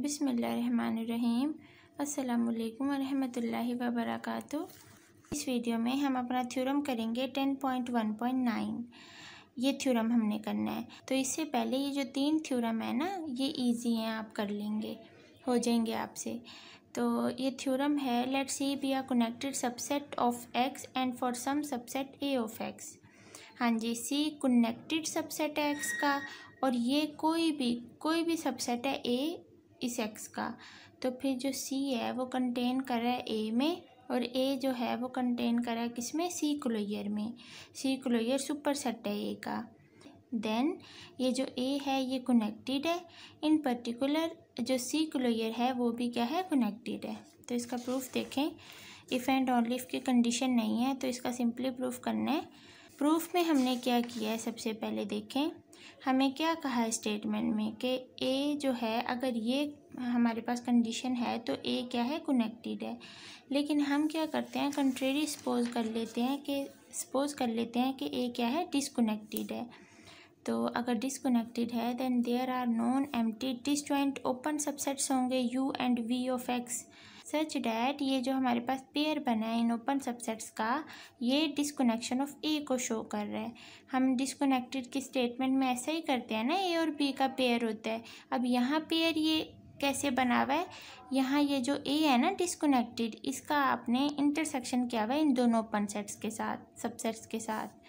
बिसमीम अल्लाम वरहमतुल्लाहि वबरकू इस वीडियो में हम अपना थ्योरम करेंगे ten point one point nine ये थ्योरम हमने करना है तो इससे पहले ये जो तीन थ्योरम है ना ये इजी हैं आप कर लेंगे हो जाएंगे आपसे तो ये थ्योरम है let C be are connected subset of X and for some subset A of X हाँ जी सी कनेक्टेड सबसेट है एक्स का और ये कोई भी कोई भी सबसेट है ए इस एक्स का तो फिर जो सी है वो कंटेन कर रहा है ए में और ए जो है वो कंटेन कर रहा है किस में सी क्लोयर में सी क्लोयर सुपर सेट है ए का देन ये जो ए है ये कनेक्टेड है इन पर्टिकुलर जो सी क्लोयर है वो भी क्या है कनेक्टेड है तो इसका प्रूफ देखें इफ़ एंड ऑन की कंडीशन नहीं है तो इसका सिंपली प्रूफ करना है प्रूफ में हमने क्या किया है सबसे पहले देखें हमें क्या कहा है स्टेटमेंट में कि ए जो है अगर ये हमारे पास कंडीशन है तो ए क्या है कनेक्टेड है लेकिन हम क्या करते हैं कंट्रेरी सपोज कर लेते हैं कि सपोज कर लेते हैं कि ए क्या है डिसकनेक्टेड है तो अगर डिसकोनेक्टेड है then there are nonempty disjoint open subsets होंगे U and V of X such that ये जो हमारे पास पेयर बना है इन ओपन सबसेट्स का ये डिसकोनेक्शन ऑफ ए को शो कर रहा है हम डिसकोनेक्टेड की स्टेटमेंट में ऐसा ही करते हैं ना ए और बी का पेयर होता है अब यहाँ पेयर ये कैसे बना हुआ है यहाँ ये जो ए है ना डिसकोनेक्टेड इसका आपने इंटरसेक्शन किया हुआ है इन दोनों ओपन सेट्स के साथ सबसेट्स के साथ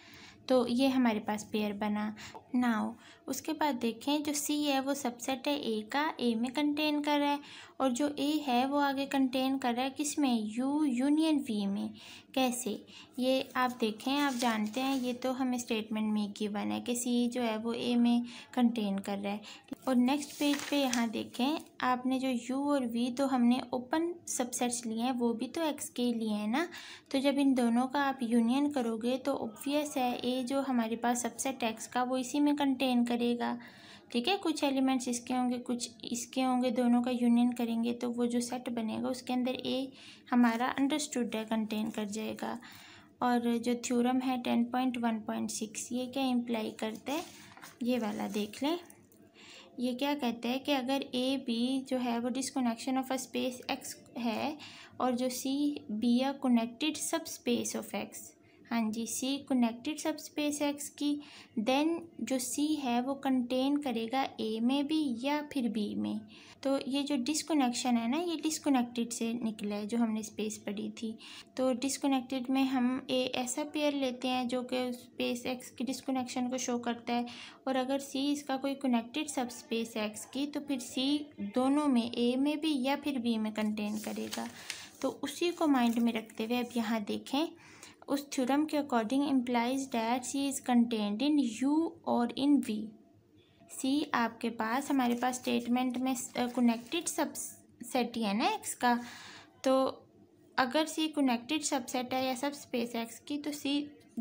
तो ये हमारे पास पेयर बना नाउ उसके बाद देखें जो सी है वो सबसेट है ए का ए में कंटेन कर रहा है और जो ए है वो आगे कंटेन कर रहा है किस में यू यूनियन वी में कैसे ये आप देखें आप जानते हैं ये तो हमें स्टेटमेंट में बना है कि सी जो है वो ए में कंटेन कर रहा है और नेक्स्ट पेज पे यहाँ देखें आपने जो U और V तो हमने ओपन सबसेट्स लिए हैं वो भी तो X के लिए हैं ना तो जब इन दोनों का आप यूनियन करोगे तो ओबियस है ए जो हमारे पास सबसेट X का वो इसी में कंटेन करेगा ठीक है कुछ एलिमेंट्स इसके होंगे कुछ इसके होंगे दोनों का यूनियन करेंगे तो वो जो सेट बनेगा उसके अंदर ए हमारा अंडरस्टूड है कंटेन कर जाएगा और जो थ्योरम है ten point one point six ये क्या इम्प्लाई करते हैं ये वाला देख लें ये क्या कहता है कि अगर ए बी जो है वो disconnection of a space X है और जो C be a connected subspace of X हाँ जी C connected subspace X की देन जो सी है वो कंटेन करेगा ए में भी या फिर बी में तो ये जो डिसकनेक्शन है ना ये डिसकनेक्टेड से निकला है जो हमने स्पेस पढ़ी थी तो डिसकनेक्टेड में हम ए ऐसा पेयर लेते हैं जो कि स्पेस एक्स की डिसकनेक्शन को शो करता है और अगर सी इसका कोई कनेक्टेड सब स्पेस एक्स की तो फिर सी दोनों में ए में भी या फिर बी में कंटेन करेगा तो उसी को माइंड में रखते हुए अब यहाँ देखें उस थ्योरम के according implies that C is contained in U और इन वी सी आपके पास हमारे पास स्टेटमेंट में कनेक्टेड सबसेट ही है ना एक्स का तो अगर सी कनेक्टेड सबसेट है या सब स्पेस एक्स की तो सी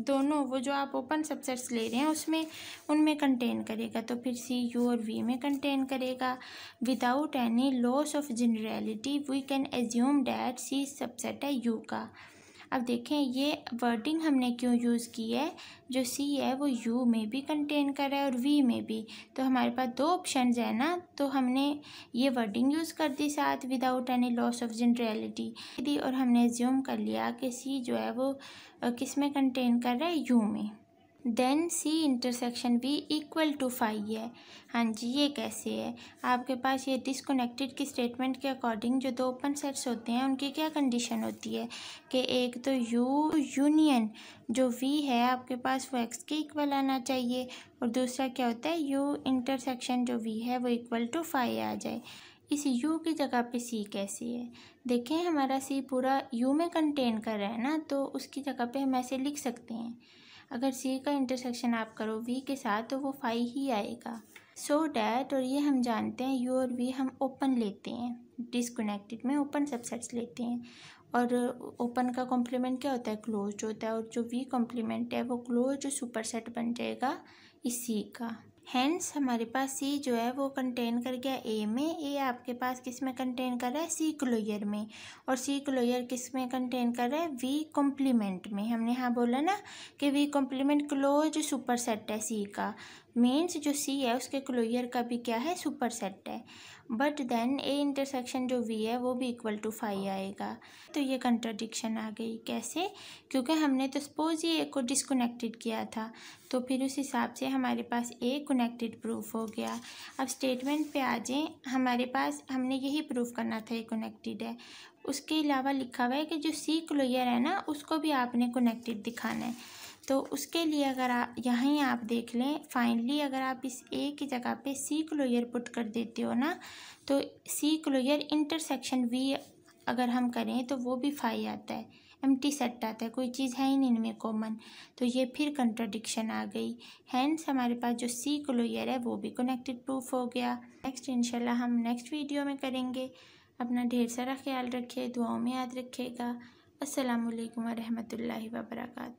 दोनों वो जो आप ओपन सबसेट्स ले रहे हैं उसमें उनमें कंटेन करेगा तो फिर सी यू और वी में कंटेन करेगा without any loss of generality we can assume that C subset है यू का अब देखें ये वर्डिंग हमने क्यों यूज़ की है जो सी है वो यू में भी कंटेन कर रहा है और वी में भी तो हमारे पास दो ऑप्शन है ना तो हमने ये वर्डिंग यूज़ कर दी साथ without any loss of generality दी और हमने ज्यूम कर लिया कि सी जो है वो किस में कंटेन कर रहा है यू में then C intersection B equal to five है हाँ जी ये कैसे है आपके पास ये डिसकोनेक्टेड की स्टेटमेंट के अकॉर्डिंग जो दो ओपन सेट्स होते हैं उनकी क्या कंडीशन होती है कि एक तो यू यूनियन जो वी है आपके पास वो एक्स के इक्वल आना चाहिए और दूसरा क्या होता है यू इंटरसेक्शन जो वी है वो इक्वल टू फाइव आ जाए इस यू की जगह पे सी कैसी है देखें हमारा सी पूरा यू में कंटेन कर रहा है ना तो उसकी जगह पे हम ऐसे लिख सकते हैं अगर सी का इंटरसेक्शन आप करो वी के साथ तो वो फाइव ही आएगा सो so डैट और ये हम जानते हैं यू और वी हम ओपन लेते हैं डिसकोनेक्टेड में ओपन सबसेट्स लेते हैं और ओपन का कॉम्प्लीमेंट क्या होता है क्लोज होता है और जो वी कॉम्प्लीमेंट है वो क्लोज सुपर सेट बन जाएगा इसी का हैंड्स हमारे पास सी जो है वो कंटेन कर गया ए में ए आपके पास किस में कंटेन कर रहा है सी क्लोयर में और सी क्लोयर किस में कंटेन कर रहा है वी कॉम्प्लीमेंट में हमने यहाँ बोला ना कि V complement closed superset है सी का मेंस जो सी है उसके क्लोयर का भी क्या है सुपर सेट है बट देन ए इंटरसेक्शन जो वी है वो भी इक्वल टू फाइव आएगा तो ये कंट्राडिक्शन आ गई कैसे क्योंकि हमने तो सपोज ही ए को डिसकोनेक्टेड किया था तो फिर उस हिसाब से हमारे पास ए कनेक्टेड प्रूफ हो गया अब स्टेटमेंट पे आ जाएँ हमारे पास हमने यही प्रूफ करना था ए कनेक्टेड है उसके अलावा लिखा हुआ है कि जो सी क्लोयर है ना उसको भी आपने कनेक्टेड दिखाना है तो उसके लिए अगर आप यहाँ ही आप देख लें फाइनली अगर आप इस ए की जगह पे सी क्लोयर पुट कर देते हो ना तो सी क्लोयर इंटरसेक्शन वी अगर हम करें तो वो भी फाई आता है एम टी सेट आता है कोई चीज़ है ही नहीं इनमें कॉमन तो ये फिर कंट्राडिक्शन आ गई हैंड्स हमारे पास जो सी क्लोयर है वो भी कनेक्टेड प्रूफ हो गया नेक्स्ट इंशाल्लाह हम नेक्स्ट वीडियो में करेंगे अपना ढेर सारा ख्याल रखे दुआओं में याद रखेगा असलकम वरहमल वर्का